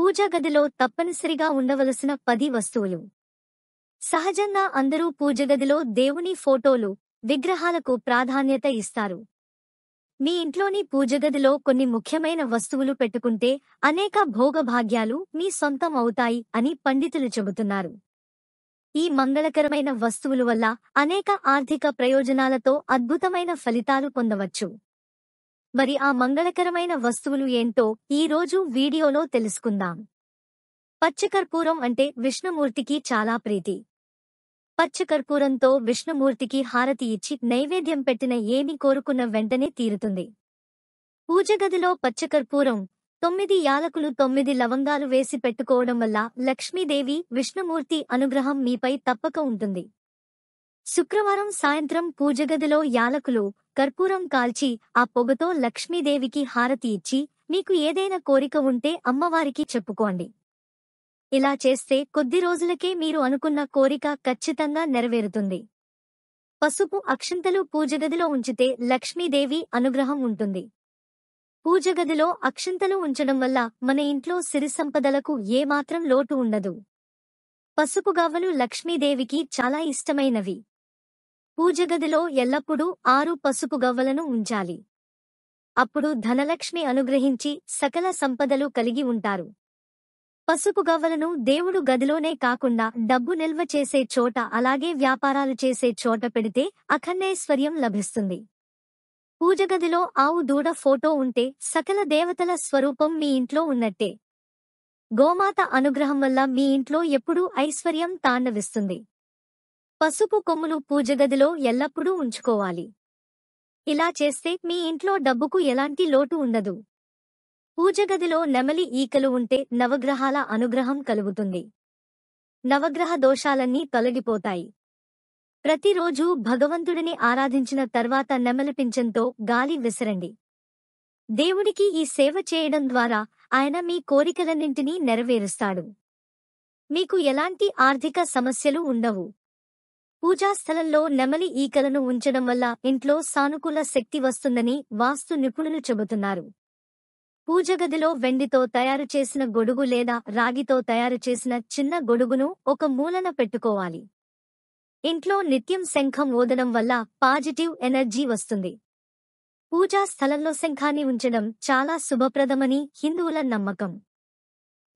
పూజా గదిలో తప్పనిసరిగా ఉండవలసిన పది వస్తువులు సహజంగా అందరూ పూజగదిలో దేవుని ఫోటోలు విగ్రహాలకు ప్రాధాన్యత ఇస్తారు మీ ఇంట్లోని పూజగదిలో కొన్ని ముఖ్యమైన వస్తువులు పెట్టుకుంటే అనేక భోగభాగ్యాలు మీ సొంతం అవుతాయి అని పండితులు చెబుతున్నారు ఈ మంగళకరమైన వస్తువులు వల్ల అనేక ఆర్థిక ప్రయోజనాలతో అద్భుతమైన ఫలితాలు పొందవచ్చు మరి ఆ మంగళకరమైన వస్తువులు ఏంటో ఈరోజు వీడియోలో తెలుసుకుందాం పచ్చకర్పూరం అంటే విష్ణుమూర్తికి చాలా ప్రీతి పచ్చకర్పూరంతో విష్ణుమూర్తికి హారతి ఇచ్చి నైవేద్యం పెట్టిన ఏమి కోరుకున్న వెంటనే తీరుతుంది పూజగదిలో పచ్చకర్పూరం తొమ్మిది యాలకులు తొమ్మిది లవంగాలు వేసి పెట్టుకోవడం వల్ల లక్ష్మీదేవి విష్ణుమూర్తి అనుగ్రహం మీపై తప్పక ఉంటుంది శుక్రవారం సాయంత్రం పూజగదిలో యాలకులు కర్పూరం కాల్చి ఆ పొగతో లక్ష్మీదేవికి హారతి ఇచ్చి మీకు ఏదైనా కోరిక ఉంటే అమ్మవారికి చెప్పుకోండి ఇలా చేస్తే కొద్ది రోజులకే మీరు అనుకున్న కోరిక ఖచ్చితంగా నెరవేరుతుంది పసుపు అక్షింతలు పూజగదిలో ఉంచితే లక్ష్మీదేవి అనుగ్రహం ఉంటుంది పూజగదిలో అక్షింతలు ఉంచడం వల్ల మన ఇంట్లో సిరి సంపదలకు ఏమాత్రం లోటు ఉండదు పసుపు గవ్వలు లక్ష్మీదేవికి చాలా ఇష్టమైనవి పూజగదిలో ఎల్లప్పుడూ ఆరు పసుపు గవ్వలను ఉంచాలి అప్పుడు ధనలక్ష్మి అనుగ్రహించి సకల సంపదలు కలిగి ఉంటారు పసుపు గవ్వలను దేవుడు గదిలోనే కాకుండా డబ్బు నిల్వ చేసే చోట అలాగే వ్యాపారాలు చేసే చోట పెడితే అఖండైశ్వర్యం లభిస్తుంది పూజగదిలో ఆవు దూడ ఫోటో ఉంటే సకల దేవతల స్వరూపం మీ ఇంట్లో ఉన్నట్టే గోమాత అనుగ్రహం వల్ల మీ ఇంట్లో ఎప్పుడూ ఐశ్వర్యం తాండవిస్తుంది పసుపు కొమ్ములు పూజగదిలో ఎల్లప్పుడూ ఉంచుకోవాలి ఇలా చేస్తే మీ ఇంట్లో డబ్బుకు ఎలాంటి లోటు ఉండదు పూజగదిలో నెమలి ఈకలు ఉంటే నవగ్రహాల అనుగ్రహం కలుగుతుంది నవగ్రహ దోషాలన్నీ తొలగిపోతాయి ప్రతిరోజు భగవంతుడిని ఆరాధించిన తర్వాత నెమలి పింఛంతో గాలి విసరండి దేవుడికి ఈ సేవ చేయడం ద్వారా ఆయన మీ కోరికలన్నింటినీ నెరవేరుస్తాడు మీకు ఎలాంటి ఆర్థిక సమస్యలు ఉండవు పూజాస్థలంలో నెమలి ఈకలను ఉంచడం వల్ల ఇంట్లో సానుకూల శక్తి వస్తుందని వాస్తు నిపుణులు చెబుతున్నారు పూజగదిలో వెండితో తయారు చేసిన గొడుగు లేదా రాగితో తయారు చేసిన చిన్న గొడుగును ఒక మూలన పెట్టుకోవాలి ఇంట్లో నిత్యం శంఖం ఓదడం వల్ల పాజిటివ్ ఎనర్జీ వస్తుంది పూజా స్థలంలో శంఖాన్ని ఉంచడం చాలా శుభప్రదమని హిందువుల నమ్మకం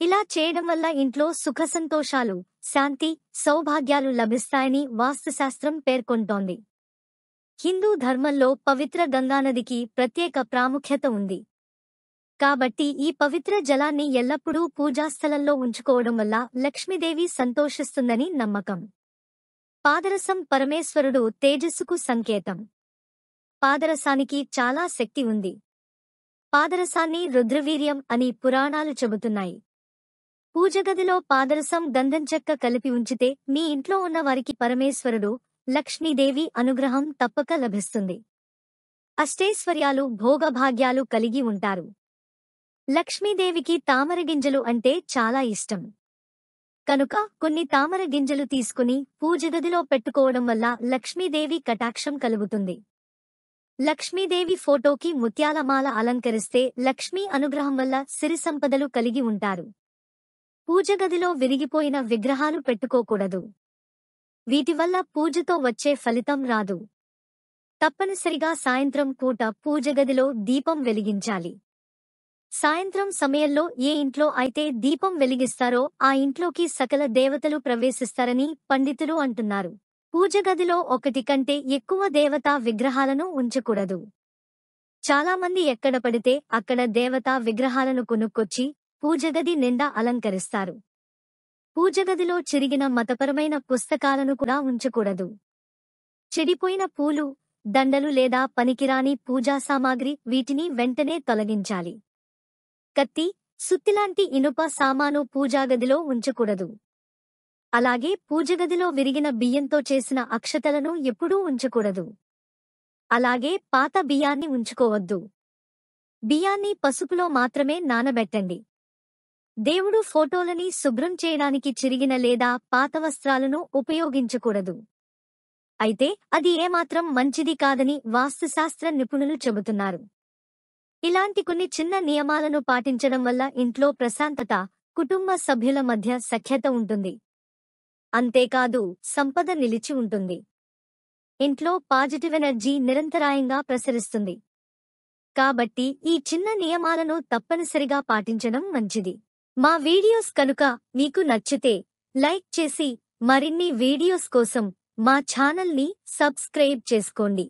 ఇలా చేయడం వల్ల ఇంట్లో సుఖ సంతోషాలు శాంతి సౌభాగ్యాలు లభిస్తాయని వాస్తుశాస్త్రం పేర్కొంటోంది హిందూ ధర్మంలో పవిత్ర గంగానదికి ప్రత్యేక ప్రాముఖ్యత ఉంది కాబట్టి ఈ పవిత్ర జలాన్ని ఎల్లప్పుడూ పూజాస్థలంలో ఉంచుకోవడం వల్ల లక్ష్మీదేవి సంతోషిస్తుందని నమ్మకం పాదరసం పరమేశ్వరుడు తేజస్సుకు సంకేతం పాదరసానికి చాలా శక్తి ఉంది పాదరసాన్ని రుద్రవీర్యం అని పురాణాలు చెబుతున్నాయి పూజగదిలో పాదరసం గంధం చెక్క కలిపి ఉంచితే మీ ఇంట్లో ఉన్న వారికి పరమేశ్వరుడు లక్ష్మీదేవి అనుగ్రహం తప్పక లభిస్తుంది అష్టైశ్వర్యాలు భోగభాగ్యాలు కలిగి ఉంటారు లక్ష్మీదేవికి తామర గింజలు అంటే చాలా ఇష్టం కనుక కొన్ని తామర గింజలు తీసుకుని పూజగదిలో పెట్టుకోవడం వల్ల లక్ష్మీదేవి కటాక్షం కలుగుతుంది లక్ష్మీదేవి ఫోటోకి ముత్యాలమాల అలంకరిస్తే లక్ష్మీ అనుగ్రహం వల్ల సిరి సంపదలు కలిగి ఉంటారు పూజగదిలో విరిగిపోయిన విగ్రహాలు పెట్టుకోకూడదు వీటివల్ల పూజతో వచ్చే ఫలితం రాదు తప్పనిసరిగా సాయంత్రం పూట పూజగదిలో దీపం వెలిగించాలి సాయంత్రం సమయంలో ఏ ఇంట్లో అయితే దీపం వెలిగిస్తారో ఆ ఇంట్లోకి సకల దేవతలు ప్రవేశిస్తారని పండితులు అంటున్నారు పూజగదిలో ఒకటి కంటే ఎక్కువ దేవతా విగ్రహాలను ఉంచకూడదు చాలామంది ఎక్కడ పడితే అక్కడ దేవతా విగ్రహాలను కొనుక్కొచ్చి పూజగది నిండా అలంకరిస్తారు పూజగదిలో చిరిగిన మతపరమైన పుస్తకాలను కూడా ఉంచకూడదు చెడిపోయిన పూలు దండలు లేదా పనికిరాని పూజా సామాగ్రి వీటిని వెంటనే తొలగించాలి కత్తి సుత్తిలాంటి ఇనుప సామాను పూజాగదిలో ఉంచకూడదు అలాగే పూజగదిలో విరిగిన బియ్యంతో చేసిన అక్షతలను ఎప్పుడూ ఉంచకూడదు అలాగే పాత బియ్యాన్ని ఉంచుకోవద్దు బియ్యాన్ని పసుపులో మాత్రమే నానబెట్టండి దేవుడు ఫోటోలని శుభ్రం చేయడానికి చిరిగిన లేదా పాత వస్త్రాలను ఉపయోగించకూడదు అయితే అది ఏమాత్రం మంచిది కాదని వాస్తుశాస్త్ర నిపుణులు చెబుతున్నారు ఇలాంటి కొన్ని చిన్న నియమాలను పాటించడం వల్ల ఇంట్లో ప్రశాంతత కుటుంబ సభ్యుల మధ్య సఖ్యత ఉంటుంది అంతేకాదు సంపద నిలిచి ఉంటుంది ఇంట్లో పాజిటివ్ ఎనర్జీ నిరంతరాయంగా ప్రసరిస్తుంది కాబట్టి ఈ చిన్న నియమాలను తప్పనిసరిగా పాటించడం మంచిది మా వీడియోస్ కనుక మీకు నచ్చితే లైక్ చేసి మరిన్ని వీడియోస్ కోసం మా ఛానల్ని సబ్స్క్రైబ్ చేసుకోండి